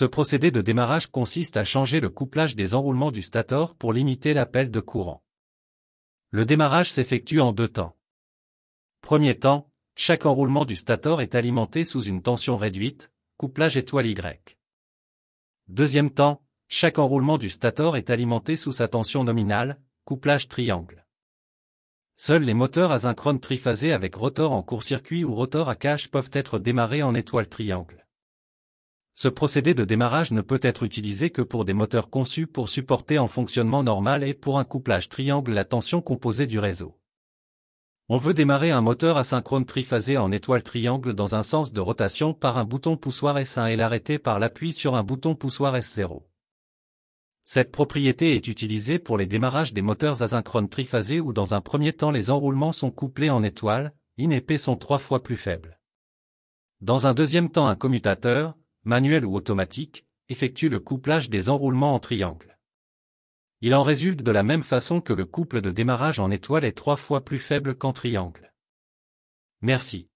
Ce procédé de démarrage consiste à changer le couplage des enroulements du stator pour limiter l'appel de courant. Le démarrage s'effectue en deux temps. Premier temps, chaque enroulement du stator est alimenté sous une tension réduite, couplage étoile Y. Deuxième temps, chaque enroulement du stator est alimenté sous sa tension nominale, couplage triangle. Seuls les moteurs asynchrones triphasés avec rotor en court-circuit ou rotor à cache peuvent être démarrés en étoile triangle. Ce procédé de démarrage ne peut être utilisé que pour des moteurs conçus pour supporter en fonctionnement normal et pour un couplage triangle la tension composée du réseau. On veut démarrer un moteur asynchrone triphasé en étoile triangle dans un sens de rotation par un bouton poussoir S1 et l'arrêter par l'appui sur un bouton poussoir S0. Cette propriété est utilisée pour les démarrages des moteurs asynchrones triphasés où dans un premier temps les enroulements sont couplés en étoile, in sont trois fois plus faibles. Dans un deuxième temps un commutateur, manuel ou automatique, effectue le couplage des enroulements en triangle. Il en résulte de la même façon que le couple de démarrage en étoile est trois fois plus faible qu'en triangle. Merci.